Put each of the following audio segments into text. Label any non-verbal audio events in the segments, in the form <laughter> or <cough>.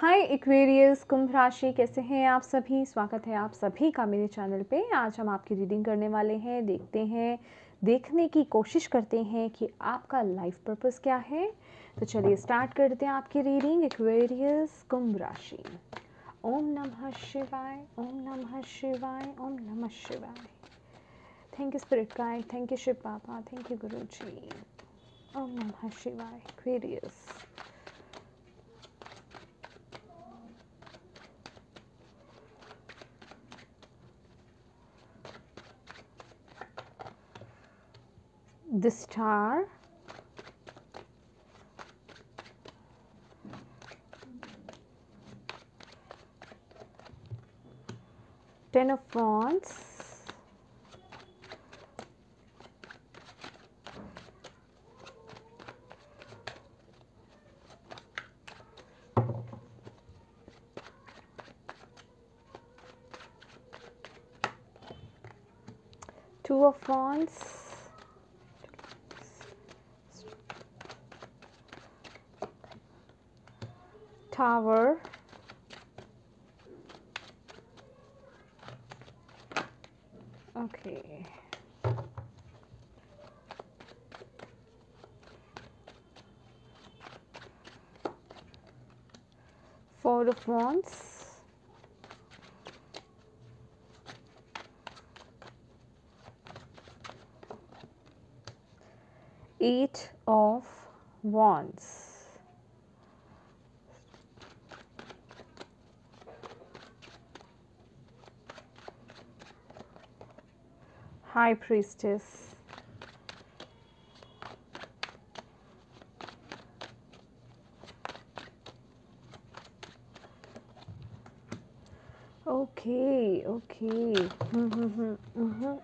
हाय Aquarius Kumbh राशि कैसे हैं आप सभी स्वागत है आप सभी का मेरे चैनल पे आज हम आपकी रीडिंग करने वाले हैं देखते हैं देखने की कोशिश करते हैं कि आपका लाइफ पर्पस क्या है तो चलिए स्टार्ट करते हैं आपकी रीडिंग इक्वेरियस कुंभ राशि ओम नमः शिवाय ओम नमः शिवाय ओम नमः शिवाय thank you spirit guide thank you Shiva पापा थैंक यू गुरु जी ओम नमः शिवाय Aquarius the star ten of wands two of wands tower okay four of wands eight of wands high priestess. Okay, okay. Mm-hmm, mm-hmm. mm-hmm.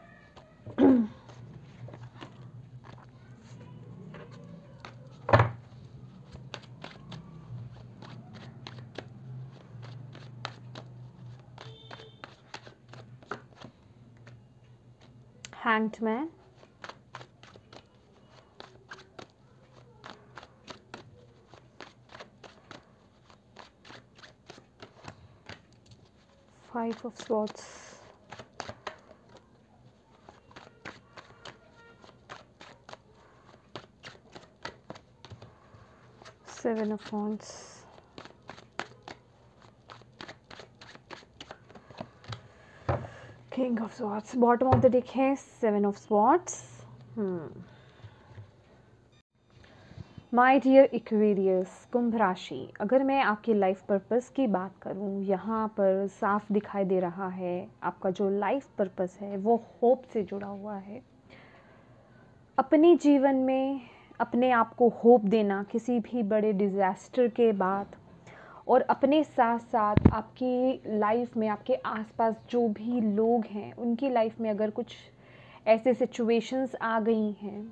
Front में five of swords seven of wands king of swords bottom of the deck है seven of swords my dear Aquarius Kumbh राशि अगर मैं आपकी life purpose की बात करूं यहाँ पर साफ दिखाई दे रहा है आपका जो लाइफ पर्पस है वो होप से जुड़ा हुआ है अपने जीवन में अपने आप को होप देना किसी भी बड़े डिज़ास्टर के बाद और अपने साथ साथ आपकी लाइफ में आपके आसपास जो भी लोग हैं उनकी लाइफ में अगर कुछ ऐसे सिचुएशंस आ गई हैं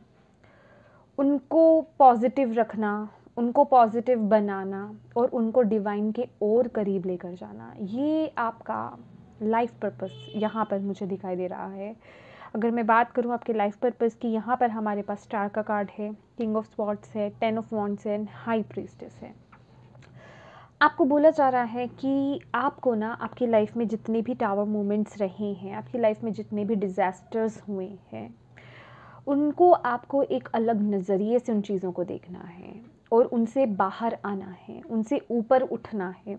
उनको पॉजिटिव रखना उनको पॉजिटिव बनाना और उनको डिवाइन के और करीब लेकर जाना ये आपका लाइफ पर्पस यहाँ पर मुझे दिखाई दे रहा है अगर मैं बात करूँ आपके लाइफ पर्पस की यहाँ पर हमारे पास स्टार का कार्ड है किंग ऑफ स्पॉट्स है टेन ऑफ वॉन्ट्स है हाई प्रिस्टेस है आपको बोला जा रहा है कि आपको ना आपकी लाइफ में जितने भी टावर मोमेंट्स रहे हैं आपकी लाइफ में जितने भी डिज़ास्टर्स हुए हैं उनको आपको एक अलग नज़रिए से उन चीज़ों को देखना है और उनसे बाहर आना है उनसे ऊपर उठना है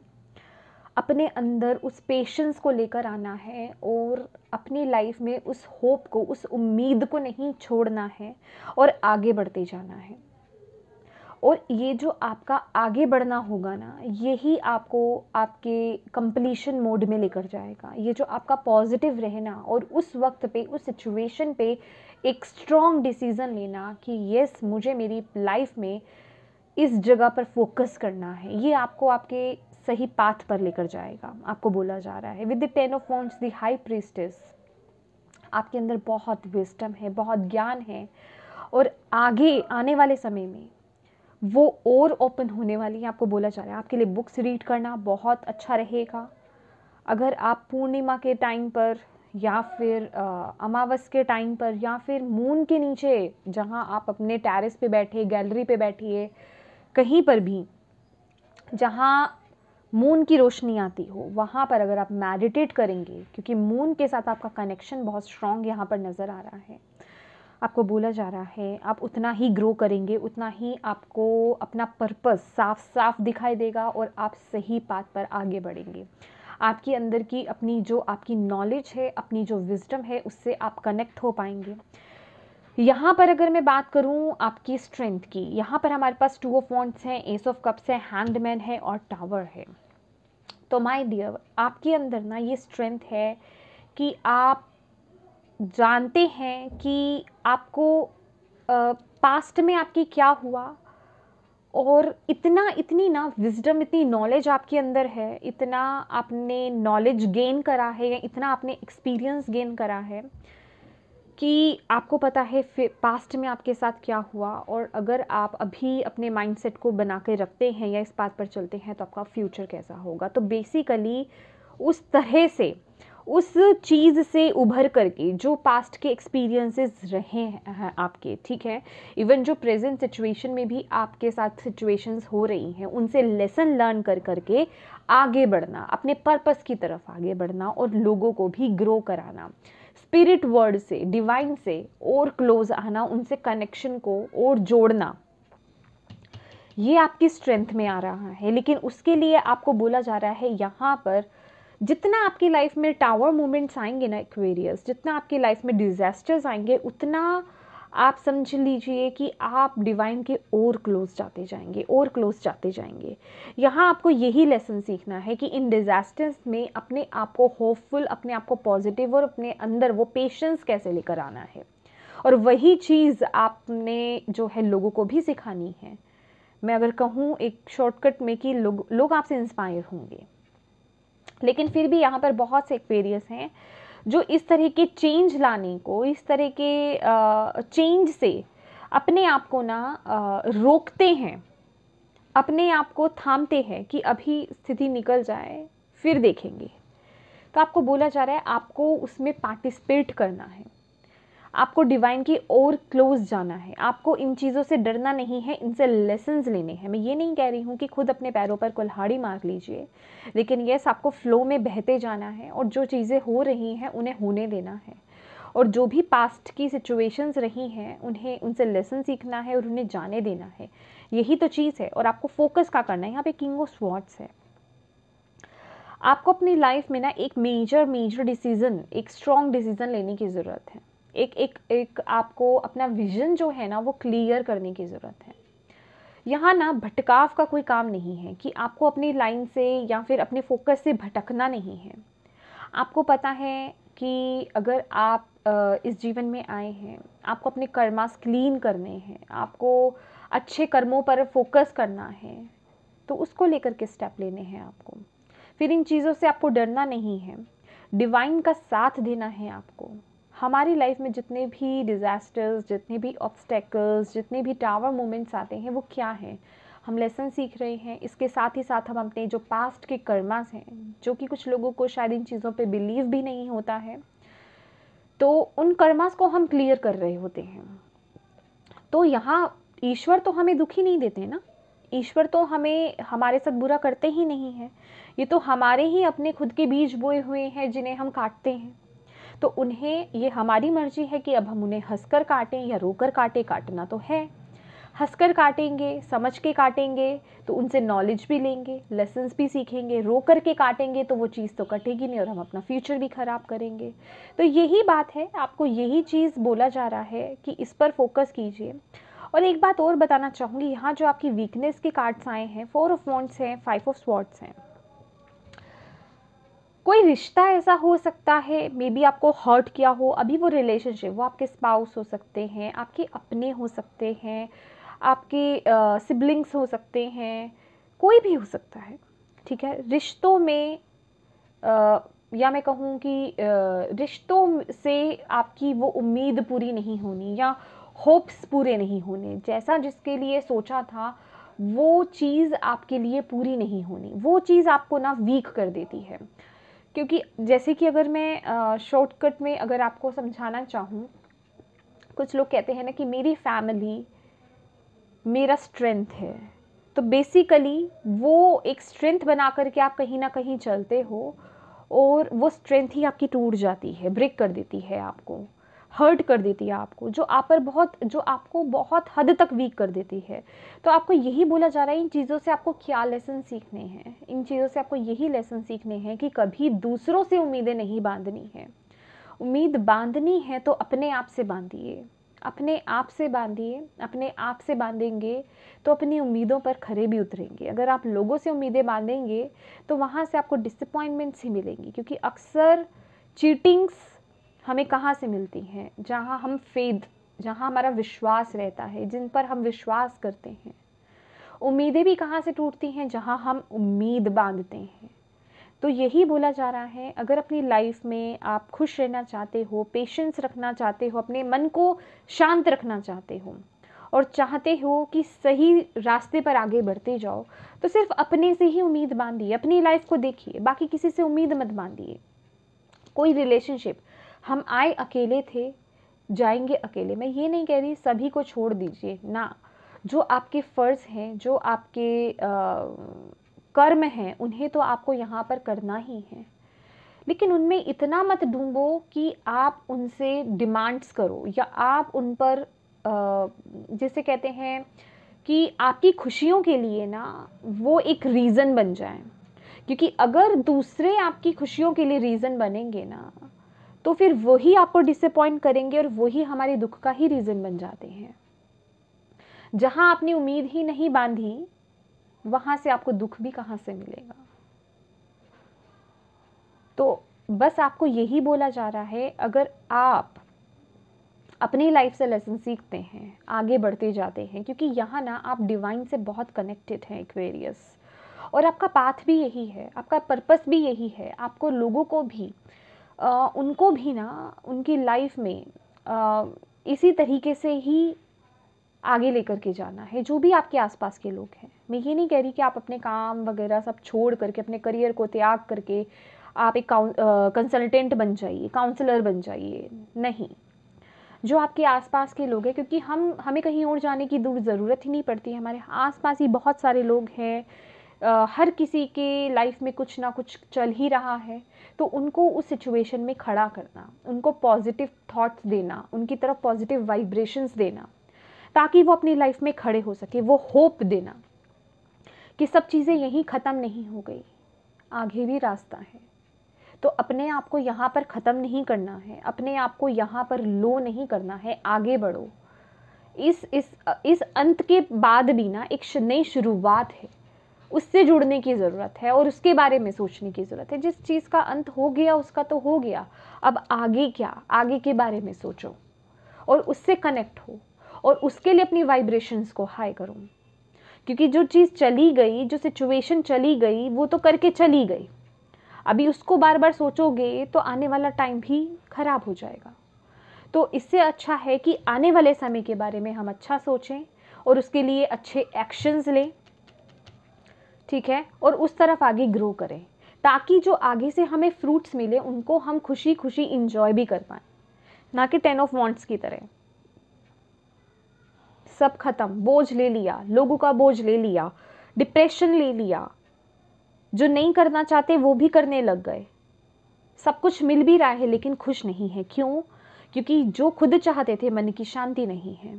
अपने अंदर उस पेशेंस को लेकर आना है और अपनी लाइफ में उस होप को उस उम्मीद को नहीं छोड़ना है और आगे बढ़ते जाना है और ये जो आपका आगे बढ़ना होगा ना यही आपको आपके कंप्लीशन मोड में लेकर जाएगा ये जो आपका पॉजिटिव रहना और उस वक्त पे उस सिचुएशन पे एक स्ट्रॉन्ग डिसीज़न लेना कि यस मुझे मेरी लाइफ में इस जगह पर फोकस करना है ये आपको आपके सही पाथ पर लेकर जाएगा आपको बोला जा रहा है with the ten of wands the high priestess आपके अंदर बहुत विस्टम है बहुत ज्ञान है और आगे आने वाले समय में वो और ओपन होने वाली है आपको बोला जा रहा है आपके लिए बुक्स रीड करना बहुत अच्छा रहेगा अगर आप पूर्णिमा के टाइम पर या फिर अमावस के टाइम पर या फिर मून के नीचे जहाँ आप अपने टेरेस पे बैठे गैलरी पे बैठिए कहीं पर भी जहाँ मून की रोशनी आती हो वहाँ पर अगर आप मेडिटेट करेंगे क्योंकि मून के साथ आपका कनेक्शन बहुत स्ट्रॉन्ग यहाँ पर नज़र आ रहा है आपको बोला जा रहा है आप उतना ही ग्रो करेंगे उतना ही आपको अपना पर्पस साफ साफ दिखाई देगा और आप सही बात पर आगे बढ़ेंगे आपके अंदर की अपनी जो आपकी नॉलेज है अपनी जो विजडम है उससे आप कनेक्ट हो पाएंगे यहाँ पर अगर मैं बात करूँ आपकी स्ट्रेंथ की यहाँ पर हमारे पास टू ऑफ वॉन्ट्स हैं एस ऑफ कप्स है हैंडमैन है और टावर है तो माय डियर आपके अंदर ना ये स्ट्रेंथ है कि आप जानते हैं कि आपको पास्ट में आपकी क्या हुआ और इतना इतनी ना विजडम इतनी नॉलेज आपके अंदर है इतना आपने नॉलेज गेन करा है या इतना आपने एक्सपीरियंस गेन करा है कि आपको पता है पास्ट में आपके साथ क्या हुआ और अगर आप अभी अपने माइंडसेट को बना के रखते हैं या इस बात पर चलते हैं तो आपका फ्यूचर कैसा होगा तो बेसिकली उस तरह से उस चीज़ से उभर करके जो पास्ट के एक्सपीरियंसेस रहे हैं आपके ठीक है इवन जो प्रेजेंट सिचुएशन में भी आपके साथ सिचुएशंस हो रही हैं उनसे लेसन लर्न कर करके आगे बढ़ना अपने पर्पस की तरफ आगे बढ़ना और लोगों को भी ग्रो कराना स्पिरिट वर्ड से डिवाइन से और क्लोज आना उनसे कनेक्शन को और जोड़ना ये आपकी स्ट्रेंथ में आ रहा है लेकिन उसके लिए आपको बोला जा रहा है यहाँ पर जितना आपकी लाइफ में टावर मोमेंट्स आएंगे ना एक्वेरियस जितना आपकी लाइफ में डिज़ास्टर्स आएंगे उतना आप समझ लीजिए कि आप डिवाइन के और क्लोज जाते जाएंगे और क्लोज जाते जाएंगे यहाँ आपको यही लेसन सीखना है कि इन डिज़ास्टर्स में अपने आप को होपफुल अपने आप को पॉजिटिव और अपने अंदर वो पेशेंस कैसे लेकर आना है और वही चीज़ आपने जो है लोगों को भी सिखानी है मैं अगर कहूँ एक शॉर्टकट में कि लोग लोग आपसे इंस्पायर होंगे लेकिन फिर भी यहाँ पर बहुत से एक्वेरियस हैं जो इस तरह के चेंज लाने को इस तरह के चेंज से अपने आप को ना रोकते हैं अपने आप को थामते हैं कि अभी स्थिति निकल जाए फिर देखेंगे तो आपको बोला जा रहा है आपको उसमें पार्टिसिपेट करना है आपको डिवाइन की ओर क्लोज जाना है आपको इन चीज़ों से डरना नहीं है इनसे लेसन लेने हैं मैं ये नहीं कह रही हूँ कि खुद अपने पैरों पर कुल्हाड़ी मार लीजिए लेकिन येस आपको फ्लो में बहते जाना है और जो चीज़ें हो रही हैं उन्हें होने देना है और जो भी पास्ट की सिचुएशंस रही हैं उन्हें उनसे लेसन सीखना है और उन्हें जाने देना है यही तो चीज़ है और आपको फोकस का करना है यहाँ पे किंग ऑफ स्वॉट्स है आपको अपनी लाइफ में ना एक मेजर मेजर डिसीज़न एक स्ट्रॉन्ग डिसीज़न लेने की ज़रूरत है एक एक एक आपको अपना विजन जो है ना वो क्लियर करने की ज़रूरत है यहाँ ना भटकाव का कोई काम नहीं है कि आपको अपनी लाइन से या फिर अपने फोकस से भटकना नहीं है आपको पता है कि अगर आप इस जीवन में आए हैं आपको अपने कर्मास क्लीन करने हैं आपको अच्छे कर्मों पर फोकस करना है तो उसको लेकर के स्टेप लेने हैं आपको फिर इन चीज़ों से आपको डरना नहीं है डिवाइन का साथ देना है आपको हमारी लाइफ में जितने भी डिज़ास्टर्स जितने भी ऑब्स्टेकल्स जितने भी टावर मोमेंट्स आते हैं वो क्या हैं हम लेसन सीख रहे हैं इसके साथ ही साथ हम अपने जो पास्ट के कर्मास हैं जो कि कुछ लोगों को शायद इन चीज़ों पे बिलीव भी नहीं होता है तो उन कर्मास को हम क्लियर कर रहे होते हैं तो यहाँ ईश्वर तो हमें दुखी नहीं देते ना ईश्वर तो हमें हमारे साथ बुरा करते ही नहीं है ये तो हमारे ही अपने खुद के बीज बोए हुए हैं जिन्हें हम काटते हैं तो उन्हें ये हमारी मर्जी है कि अब हम उन्हें हंसकर काटें या रोकर काटें काटना तो है हंसकर काटेंगे समझ के काटेंगे तो उनसे नॉलेज भी लेंगे लेसन्स भी सीखेंगे रो कर के काटेंगे तो वो चीज़ तो कटेगी नहीं और हम अपना फ्यूचर भी ख़राब करेंगे तो यही बात है आपको यही चीज़ बोला जा रहा है कि इस पर फोकस कीजिए और एक बात और बताना चाहूँगी यहाँ जो आपकी वीकनेस के कार्ड्स आए हैं फोर ऑफ वॉन्ट्स हैं फाइव ऑफ स्वॉट्स हैं कोई रिश्ता ऐसा हो सकता है मे बी आपको हर्ट किया हो अभी वो रिलेशनशिप वो आपके स्पाउस हो सकते हैं आपके अपने हो सकते हैं आपके सिबलिंग्स uh, हो सकते हैं कोई भी हो सकता है ठीक है रिश्तों में uh, या मैं कहूँ कि uh, रिश्तों से आपकी वो उम्मीद पूरी नहीं होनी या होप्स पूरे नहीं होने जैसा जिसके लिए सोचा था वो चीज़ आपके लिए पूरी नहीं होनी वो चीज़ आपको ना वीक कर देती है क्योंकि जैसे कि अगर मैं शॉर्टकट में अगर आपको समझाना चाहूँ कुछ लोग कहते हैं ना कि मेरी फैमिली मेरा स्ट्रेंथ है तो बेसिकली वो एक स्ट्रेंथ बना करके आप कहीं ना कहीं चलते हो और वो स्ट्रेंथ ही आपकी टूट जाती है ब्रेक कर देती है आपको हर्ट कर देती है आपको जो आप पर बहुत जो आपको बहुत हद तक वीक कर देती है तो आपको यही बोला जा रहा है इन चीज़ों से आपको क्या लेसन सीखने हैं इन चीज़ों से आपको यही लेसन सीखने हैं कि कभी दूसरों से उम्मीदें नहीं बांधनी है उम्मीद बांधनी है तो अपने आप से बांधिए अपने आप से बांधिए अपने आप से बांधेंगे तो अपनी उम्मीदों पर खरे भी उतरेंगे अगर आप लोगों से उम्मीदें बांधेंगे तो वहाँ से आपको डिसअपॉइंटमेंट्स ही मिलेंगी क्योंकि अक्सर चीटिंग्स हमें कहाँ से मिलती हैं जहाँ हम फेद जहाँ हमारा विश्वास रहता है जिन पर हम विश्वास करते हैं उम्मीदें भी कहाँ से टूटती हैं जहाँ हम उम्मीद बांधते हैं तो यही बोला जा रहा है अगर अपनी लाइफ में आप खुश रहना चाहते हो पेशेंस रखना चाहते हो अपने मन को शांत रखना चाहते हो और चाहते हो कि सही रास्ते पर आगे बढ़ते जाओ तो सिर्फ अपने से ही उम्मीद बांधिए अपनी लाइफ को देखिए बाकी किसी से उम्मीद मत बांधिए कोई रिलेशनशिप हम आए अकेले थे जाएंगे अकेले मैं ये नहीं कह रही सभी को छोड़ दीजिए ना जो आपके फ़र्ज़ हैं जो आपके आ, कर्म हैं उन्हें तो आपको यहाँ पर करना ही है लेकिन उनमें इतना मत ढूंढो कि आप उनसे डिमांड्स करो या आप उन पर जैसे कहते हैं कि आपकी खुशियों के लिए ना वो एक रीज़न बन जाए क्योंकि अगर दूसरे आपकी खुशियों के लिए रीज़न बनेंगे ना तो फिर वही आपको डिसअपॉइंट करेंगे और वही हमारे दुख का ही रीज़न बन जाते हैं जहाँ आपने उम्मीद ही नहीं बांधी वहाँ से आपको दुख भी कहाँ से मिलेगा तो बस आपको यही बोला जा रहा है अगर आप अपनी लाइफ से लेसन सीखते हैं आगे बढ़ते जाते हैं क्योंकि यहाँ ना आप डिवाइन से बहुत कनेक्टेड हैं एक्वेरियस और आपका पाथ भी यही है आपका पर्पस भी यही है आपको लोगों को भी उनको भी ना उनकी लाइफ में इसी तरीके से ही आगे लेकर के जाना है जो भी आपके आसपास के लोग हैं मैं ये नहीं कह रही कि आप अपने काम वगैरह सब छोड़ करके अपने करियर को त्याग करके आप एक कंसल्टेंट बन जाइए काउंसलर बन जाइए नहीं जो आपके आसपास के लोग हैं क्योंकि हम हमें कहीं और जाने की दूर ज़रूरत ही नहीं पड़ती है हमारे आसपास ही बहुत सारे लोग हैं हर किसी के लाइफ में कुछ ना कुछ चल ही रहा है तो उनको उस सिचुएशन में खड़ा करना उनको पॉजिटिव थॉट्स देना उनकी तरफ पॉजिटिव वाइब्रेशंस देना ताकि वो अपनी लाइफ में खड़े हो सके वो होप देना कि सब चीज़ें यहीं ख़त्म नहीं हो गई आगे भी रास्ता है तो अपने आप को यहाँ पर ख़त्म नहीं करना है अपने आप को यहाँ पर लो नहीं करना है आगे बढ़ो इस इस इस अंत के बाद भी ना एक नई शुरुआत है उससे जुड़ने की ज़रूरत है और उसके बारे में सोचने की ज़रूरत है जिस चीज़ का अंत हो गया उसका तो हो गया अब आगे क्या आगे के बारे में सोचो और उससे कनेक्ट हो और उसके लिए अपनी वाइब्रेशंस को हाई करो क्योंकि जो चीज़ चली गई जो सिचुएशन चली गई वो तो करके चली गई अभी उसको बार बार सोचोगे तो आने वाला टाइम भी ख़राब हो जाएगा तो इससे अच्छा है कि आने वाले समय के बारे में हम अच्छा सोचें और उसके लिए अच्छे एक्शंस लें ठीक है और उस तरफ आगे ग्रो करें ताकि जो आगे से हमें फ्रूट्स मिले उनको हम खुशी खुशी इंजॉय भी कर पाए ना कि टेन ऑफ वॉन्ट्स की तरह सब खत्म बोझ ले लिया लोगों का बोझ ले लिया डिप्रेशन ले लिया जो नहीं करना चाहते वो भी करने लग गए सब कुछ मिल भी रहा है लेकिन खुश नहीं है क्यों क्योंकि जो खुद चाहते थे मन की शांति नहीं है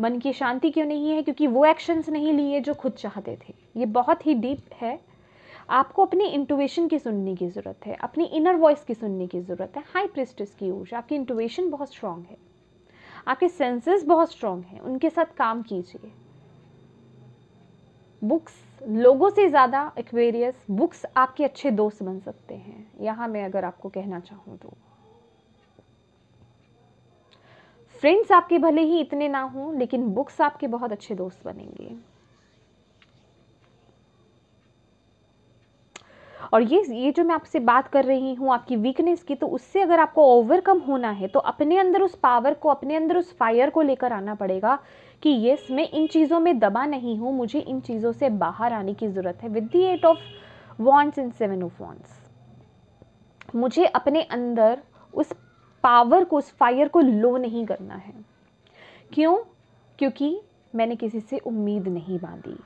मन की शांति क्यों नहीं है क्योंकि वो एक्शंस नहीं लिए जो खुद चाहते थे ये बहुत ही डीप है आपको अपनी इंटुएशन की सुनने की ज़रूरत है अपनी इनर वॉइस की सुनने की ज़रूरत है हाई प्रिस्टिस की ऊर्जा आपकी इंटुएशन बहुत स्ट्रांग है आपके सेंसेस बहुत स्ट्रांग हैं उनके साथ काम कीजिए बुक्स लोगों से ज़्यादा एक्वेरियस बुक्स आपके अच्छे दोस्त बन सकते हैं यहाँ मैं अगर आपको कहना चाहूँ तो फ्रेंड्स आपके भले ही इतने ना हों लेकिन बुक्स आपके बहुत अच्छे दोस्त बनेंगे और ये ये जो मैं आपसे बात कर रही हूँ आपकी वीकनेस की तो उससे अगर आपको ओवरकम होना है तो अपने अंदर उस पावर को अपने अंदर उस फायर को लेकर आना पड़ेगा कि यस मैं इन चीज़ों में दबा नहीं हूँ मुझे इन चीज़ों से बाहर आने की ज़रूरत है with the eight of wands and seven of wands मुझे अपने अंदर उस पावर को उस फायर को लो नहीं करना है क्यों क्योंकि मैंने किसी से उम्मीद नहीं बांधी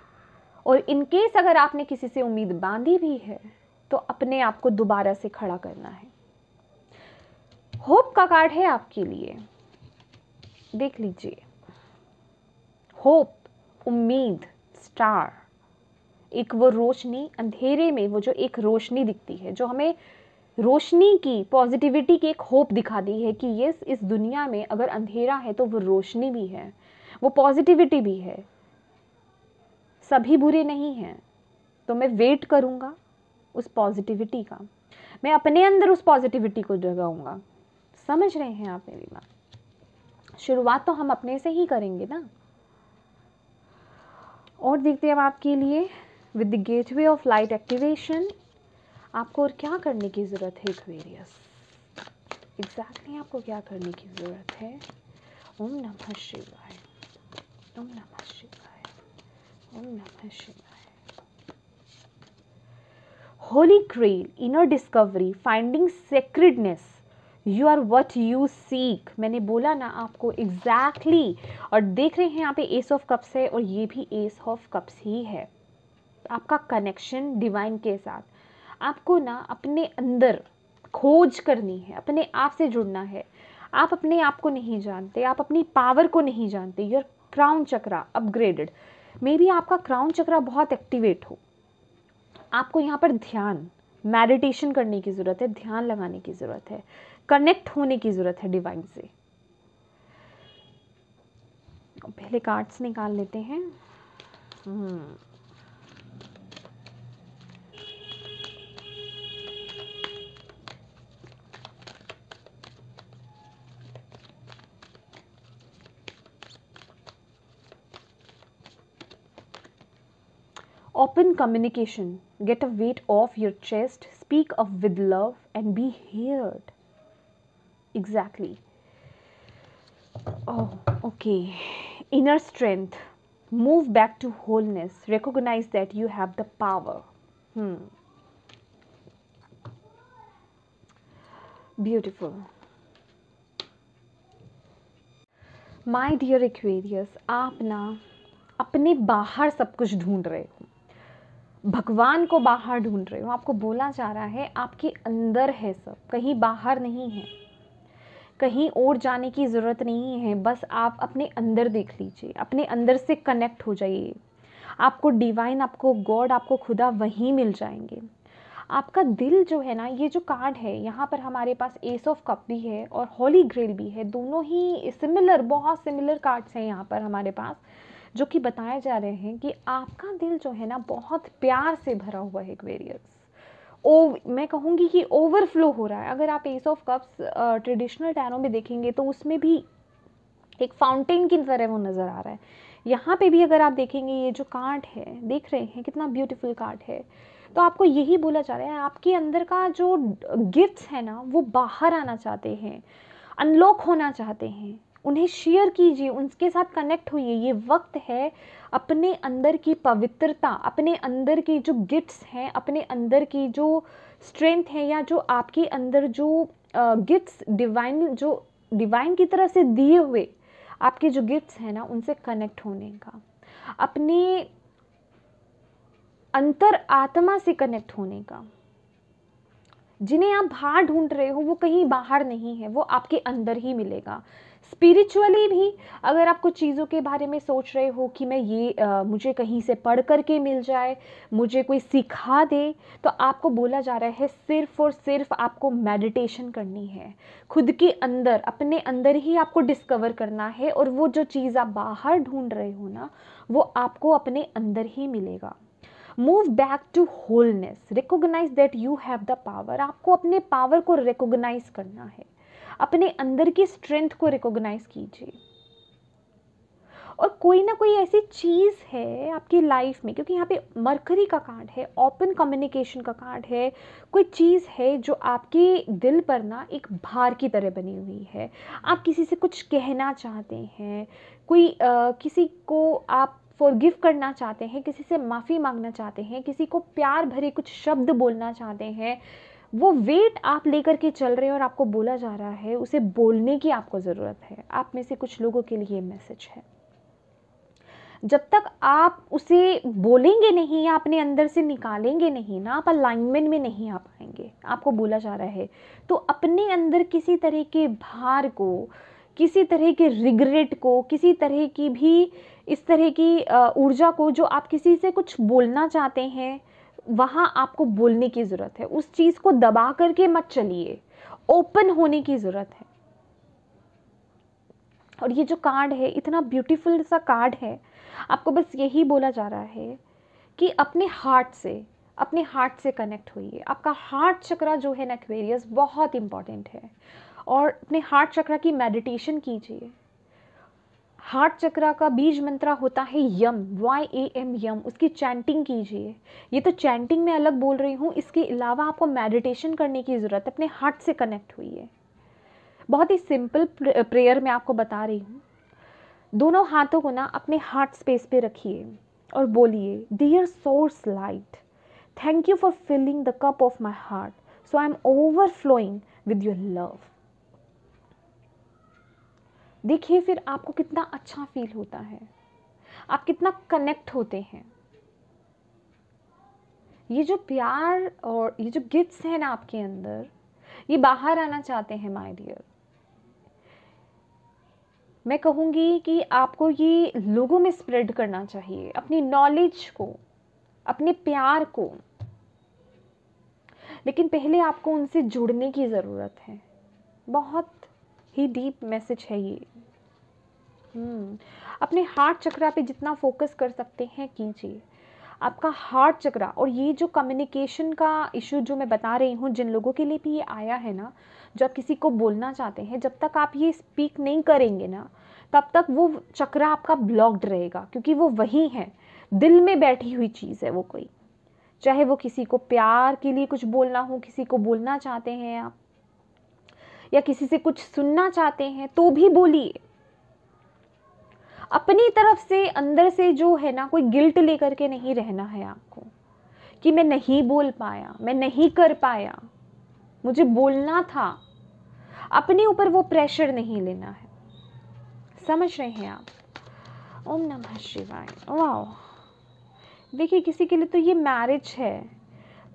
और इनकेस अगर आपने किसी से उम्मीद बांधी भी है तो अपने आप को दोबारा से खड़ा करना है होप का कार्ड है आपके लिए देख लीजिए होप उम्मीद स्टार एक वो रोशनी अंधेरे में वो जो एक रोशनी दिखती है जो हमें रोशनी की पॉजिटिविटी की एक होप दिखा दी है कि ये इस दुनिया में अगर अंधेरा है तो वो रोशनी भी है वो पॉजिटिविटी भी है सभी बुरे नहीं हैं तो मैं वेट करूँगा उस पॉजिटिविटी का मैं अपने अंदर उस पॉजिटिविटी को जगाऊँगा समझ रहे हैं आप मेरी बात शुरुआत तो हम अपने से ही करेंगे ना और देखते हैं हम आपके लिए with the gateway of light activation आपको और क्या करने की ज़रूरत है एक्वेरियस एग्जैक्टली आपको क्या करने की ज़रूरत है ओम नमः शिवाय ओम नमः शिवाय ओम नमः शिवाय holy grail inner discovery finding sacredness you are what you seek मैंने बोला ना आपको एग्जैक्टली exactly. और देख रहे हैं यहाँ पे एस ऑफ कप्स है और ये भी एस ऑफ कप्स ही है आपका कनेक्शन डिवाइन के साथ आपको ना अपने अंदर खोज करनी है अपने आप से जुड़ना है आप अपने आप को नहीं जानते आप अपनी पावर को नहीं जानते your crown chakra upgraded maybe आपका क्राउन चक्रा बहुत एक्टिवेट हो आपको यहाँ पर ध्यान मेडिटेशन करने की ज़रूरत है ध्यान लगाने की ज़रूरत है कनेक्ट होने की ज़रूरत है डिवाइन से पहले कार्ड्स निकाल लेते हैं हम्म। Open communication. Get a weight off your chest, speak up with love, and be heard. Exactly. Oh, okay. Inner strength. Move back to wholeness. Recognize that you have the power. Hmm. Beautiful. My dear Aquarius, आप ना अपने बाहर सब कुछ ढूंढ रहे हो भगवान को बाहर ढूंढ रहे हो आपको बोला जा रहा है आपके अंदर है सब कहीं बाहर नहीं है कहीं और जाने की ज़रूरत नहीं है बस आप अपने अंदर देख लीजिए अपने अंदर से कनेक्ट हो जाइए आपको डिवाइन आपको गॉड आपको खुदा वहीं मिल जाएंगे आपका दिल जो है ना ये जो कार्ड है यहाँ पर हमारे पास एस ऑफ कप भी है और होली ग्रेल भी है दोनों ही सिमिलर बहुत सिमिलर कार्ड्स हैं यहाँ पर हमारे पास जो कि बताए जा रहे हैं कि आपका दिल जो है ना बहुत प्यार से भरा हुआ है एक्वेरियस ओ मैं कहूँगी कि ओवरफ्लो हो रहा है अगर आप ace of cups traditional tarot में देखेंगे तो उसमें भी एक फाउंटेन की तरह वो नज़र आ रहा है यहाँ पे भी अगर आप देखेंगे ये जो कार्ड है देख रहे हैं कितना ब्यूटीफुल कार्ड है तो आपको यही बोला जा रहा है आपके अंदर का जो गिफ्ट्स है ना वो बाहर आना चाहते हैं अनलॉक होना चाहते हैं उन्हें शेयर कीजिए उनके साथ कनेक्ट होइए ये वक्त है अपने अंदर की पवित्रता अपने अंदर की जो गिट्स हैं अपने अंदर की जो स्ट्रेंथ है या जो आपके अंदर जो गिट्स डिवाइन जो डिवाइन की तरफ से दिए हुए आपके जो गिफ्ट्स हैं ना उनसे कनेक्ट होने का अपने अंतर आत्मा से कनेक्ट होने का जिन्हें आप बाहर ढूंढ रहे हो वो कहीं बाहर नहीं है वो आपके अंदर ही मिलेगा स्पिरिचुअली भी अगर आप कुछ चीज़ों के बारे में सोच रहे हो कि मैं ये आ, मुझे कहीं से पढ़ कर के मिल जाए मुझे कोई सिखा दे तो आपको बोला जा रहा है सिर्फ और सिर्फ आपको मेडिटेशन करनी है खुद के अंदर अपने अंदर ही आपको डिस्कवर करना है और वो जो चीज़ आप बाहर ढूंढ रहे हो ना वो आपको अपने अंदर ही मिलेगा move back to wholeness recognize that you have the power आपको अपने पावर को रिकोगनाइज करना है अपने अंदर की स्ट्रेंथ को रिकॉग्नाइज कीजिए और कोई ना कोई ऐसी चीज़ है आपकी लाइफ में क्योंकि यहाँ पे मरकरी का कार्ड है ओपन कम्युनिकेशन का कार्ड है कोई चीज़ है जो आपके दिल पर ना एक भार की तरह बनी हुई है आप किसी से कुछ कहना चाहते हैं कोई आ, किसी को आप फॉरगिव करना चाहते हैं किसी से माफ़ी मांगना चाहते हैं किसी को प्यार भरे कुछ शब्द बोलना चाहते हैं वो वेट आप लेकर के चल रहे हो और आपको बोला जा रहा है उसे बोलने की आपको ज़रूरत है आप में से कुछ लोगों के लिए मैसेज है जब तक आप उसे बोलेंगे नहीं या अपने अंदर से निकालेंगे नहीं ना आप अलाइनमेंट में नहीं आ पाएंगे आपको बोला जा रहा है तो अपने अंदर किसी तरह के भार को किसी तरह के रिग्रेट को किसी तरह की भी इस तरह की ऊर्जा को जो आप किसी से कुछ बोलना चाहते हैं वहाँ आपको बोलने की ज़रूरत है उस चीज़ को दबा करके मत चलिए ओपन होने की ज़रूरत है और ये जो कार्ड है इतना ब्यूटीफुल सा कार्ड है आपको बस यही बोला जा रहा है कि अपने हार्ट से अपने हार्ट से कनेक्ट होइए आपका हार्ट चक्रा जो है ना एक्वेरियस बहुत इम्पॉर्टेंट है और अपने हार्ट चक्रा की मेडिटेशन कीजिए हार्ट चक्रा का बीज मंत्रा होता है यम वाई ए एम यम उसकी चैंटिंग कीजिए ये तो चैंटिंग में अलग बोल रही हूँ इसके अलावा आपको मेडिटेशन करने की ज़रूरत है अपने हार्ट से कनेक्ट हुई है बहुत ही सिंपल प्रेयर मैं आपको बता रही हूँ दोनों हाथों को ना अपने हार्ट स्पेस पे रखिए और बोलिए dear source light thank you for filling the cup of my heart so I am overflowing with your love देखिए फिर आपको कितना अच्छा फील होता है आप कितना कनेक्ट होते हैं ये जो प्यार और ये जो गिफ्ट्स हैं ना आपके अंदर ये बाहर आना चाहते हैं माय डियर मैं कहूँगी कि आपको ये लोगों में स्प्रेड करना चाहिए अपनी नॉलेज को अपने प्यार को लेकिन पहले आपको उनसे जुड़ने की ज़रूरत है बहुत ही डीप मैसेज है ये हम्म, अपने हार्ट चक्रा पे जितना फोकस कर सकते हैं कीजिए आपका हार्ट चक्रा और ये जो कम्युनिकेशन का इशू जो मैं बता रही हूँ जिन लोगों के लिए भी ये आया है ना जो आप किसी को बोलना चाहते हैं जब तक आप ये स्पीक नहीं करेंगे ना तब तक वो चक्रा आपका ब्लॉक्ड रहेगा क्योंकि वो वही है दिल में बैठी हुई चीज़ है वो कोई चाहे वो किसी को प्यार के लिए कुछ बोलना हो किसी को बोलना चाहते हैं आप या किसी से कुछ सुनना चाहते हैं तो भी बोलिए अपनी तरफ से अंदर से जो है ना कोई गिल्ट लेकर के नहीं रहना है आपको कि मैं नहीं बोल पाया मैं नहीं कर पाया मुझे बोलना था अपने ऊपर वो प्रेशर नहीं लेना है समझ रहे हैं आप ओम नमः शिवाय वाह देखिए किसी के लिए तो ये मैरिज है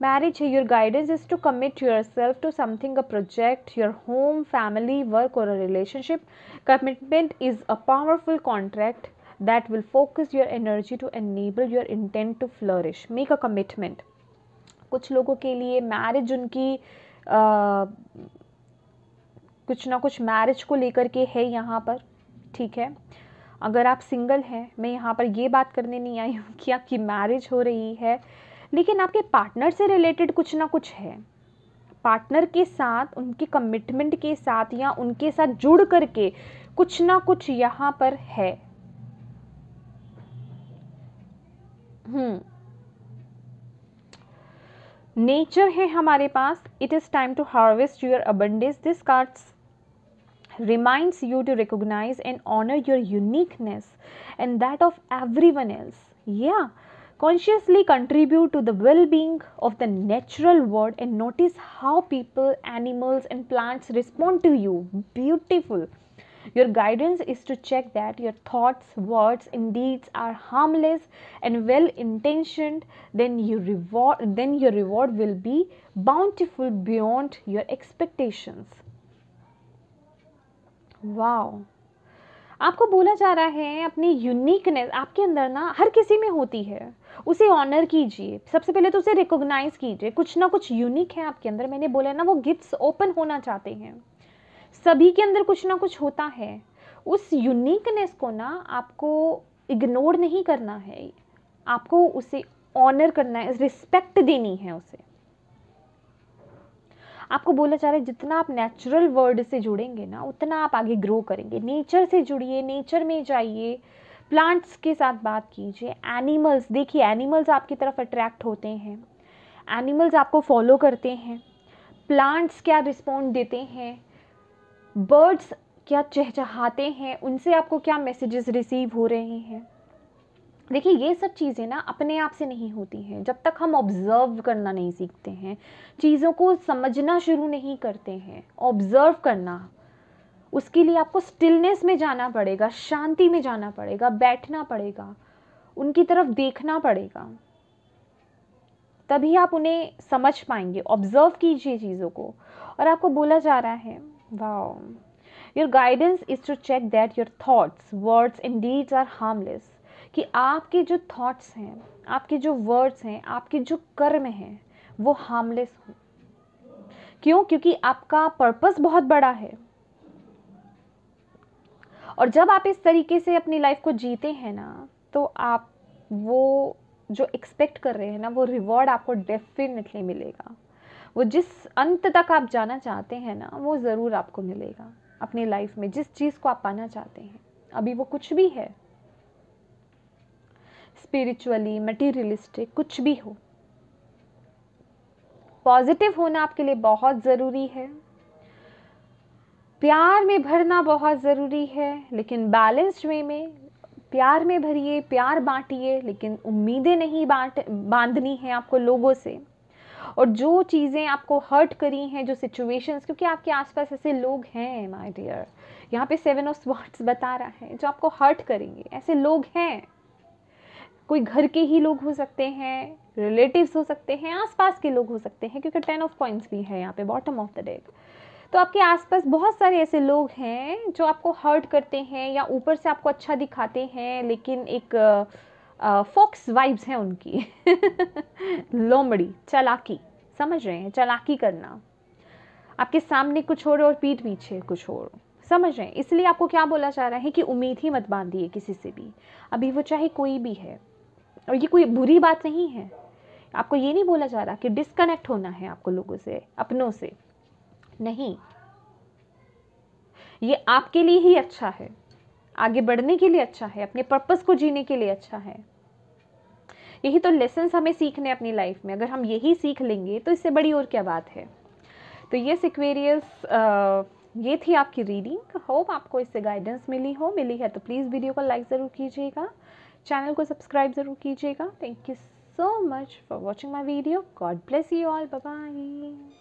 marriage your guidance is to commit yourself to something a project your home family work or a relationship commitment is a powerful contract that will focus your energy to enable your intent to flourish make a commitment कुछ लोगों के लिए marriage उनकी आ, कुछ ना कुछ marriage को लेकर के है यहाँ पर ठीक है अगर आप सिंगल हैं मैं यहाँ पर ये बात करने नहीं आई हूँ कि आपकी मैरिज हो रही है लेकिन आपके पार्टनर से रिलेटेड कुछ ना कुछ है पार्टनर के साथ उनके कमिटमेंट के साथ या उनके साथ जुड़ करके कुछ ना कुछ यहाँ पर है हम्म नेचर है हमारे पास it is time to harvest your abundance this cards you to recognize and honor honor uniqueness and that of everyone else yeah consciously contribute to the well being of the natural world and notice how people, animals, and plants respond to you. Beautiful. Your guidance is to check that your thoughts, words, and deeds are harmless and well intentioned, then, you then your reward will be bountiful beyond your expectations. Wow. आपको बोला जा रहा है अपनी uniqueness आपके अंदर ना हर किसी में होती है उसे ऑनर कीजिए सबसे पहले तो उसे रिकोगनाइज़ कीजिए कुछ ना कुछ यूनिक है आपके अंदर मैंने बोला ना वो गिफ्ट्स ओपन होना चाहते हैं सभी के अंदर कुछ ना कुछ होता है उस यूनिकनेस को ना आपको इग्नोर नहीं करना है आपको उसे ऑनर करना है रिस्पेक्ट देनी है उसे आपको बोला जा रहा है जितना आप नेचुरल वर्ड से जुड़ेंगे ना उतना आप आगे ग्रो करेंगे नेचर से जुड़िए नेचर में जाइए प्लांट्स के साथ बात कीजिए एनिमल्स देखिए एनिमल्स आपकी तरफ अट्रैक्ट होते हैं एनिमल्स आपको फॉलो करते हैं प्लांट्स क्या रिस्पॉन्ड देते हैं बर्ड्स क्या चहचहाते हैं उनसे आपको क्या मैसेजेस रिसीव हो रहे हैं देखिए ये सब चीज़ें ना अपने आप से नहीं होती हैं जब तक हम ऑब्ज़र्व करना नहीं सीखते हैं चीज़ों को समझना शुरू नहीं करते हैं ऑब्ज़र्व करना उसके लिए आपको स्टिलनेस में जाना पड़ेगा शांति में जाना पड़ेगा बैठना पड़ेगा उनकी तरफ देखना पड़ेगा तभी आप उन्हें समझ पाएंगे ऑब्ज़र्व कीजिए चीज़ों को और आपको बोला जा रहा है वाह your guidance is to check that your thoughts words and deeds are harmless कि आपके जो थॉट्स हैं आपके जो वर्ड्स हैं आपके जो कर्म हैं वो हार्मलेस हो क्यों क्योंकि आपका पर्पस बहुत बड़ा है और जब आप इस तरीके से अपनी लाइफ को जीते हैं ना तो आप वो जो एक्सपेक्ट कर रहे हैं ना वो रिवॉर्ड आपको डेफिनेटली मिलेगा वो जिस अंत तक आप जाना चाहते हैं ना वो ज़रूर आपको मिलेगा अपनी लाइफ में जिस चीज़ को आप पाना चाहते हैं अभी वो कुछ भी है स्पिरिचुअली मटीरियलिस्टिक कुछ भी हो पॉजिटिव होना आपके लिए बहुत ज़रूरी है प्यार में भरना बहुत ज़रूरी है लेकिन बैलेंस्ड वे में प्यार में भरिए प्यार बांटिए लेकिन उम्मीदें नहीं बांट बांधनी है आपको लोगों से और जो चीज़ें आपको हर्ट करी हैं जो सिचुएशंस क्योंकि आपके आसपास ऐसे लोग हैं माय डियर यहाँ पे सेवन ऑफ स्वर्ट्स बता रहा है जो आपको हर्ट करेंगे ऐसे लोग हैं कोई घर के ही लोग हो सकते हैं रिलेटिव्स हो सकते हैं आसपास के लोग हो सकते हैं क्योंकि टेन ऑफ पॉइंट्स भी है यहाँ पे बॉटम ऑफ द डेक तो आपके आसपास बहुत सारे ऐसे लोग हैं जो आपको हर्ट करते हैं या ऊपर से आपको अच्छा दिखाते हैं लेकिन एक फॉक्स वाइब्स हैं उनकी <laughs> लोमड़ी चलाकी समझ रहे हैं चलाकी करना आपके सामने कुछ और और पीठ पीछे कुछ और समझ रहे हैं इसलिए आपको क्या बोला जा रहा है कि उम्मीद ही मत बांधिए किसी से भी अभी वो चाहे कोई भी है और ये कोई बुरी बात नहीं है आपको ये नहीं बोला जा रहा कि डिस्कनेक्ट होना है आपको लोगों से अपनों से नहीं ये आपके लिए ही अच्छा है आगे बढ़ने के लिए अच्छा है अपने पर्पस को जीने के लिए अच्छा है यही तो लेसन हमें सीखने अपनी लाइफ में अगर हम यही सीख लेंगे तो इससे बड़ी और क्या बात है तो ये सिक्वेरियस ये थी आपकी रीडिंग होप आपको इससे गाइडेंस मिली हो मिली है तो प्लीज़ वीडियो को लाइक ज़रूर कीजिएगा चैनल को सब्सक्राइब ज़रूर कीजिएगा thank you so much for watching my video God bless you all bye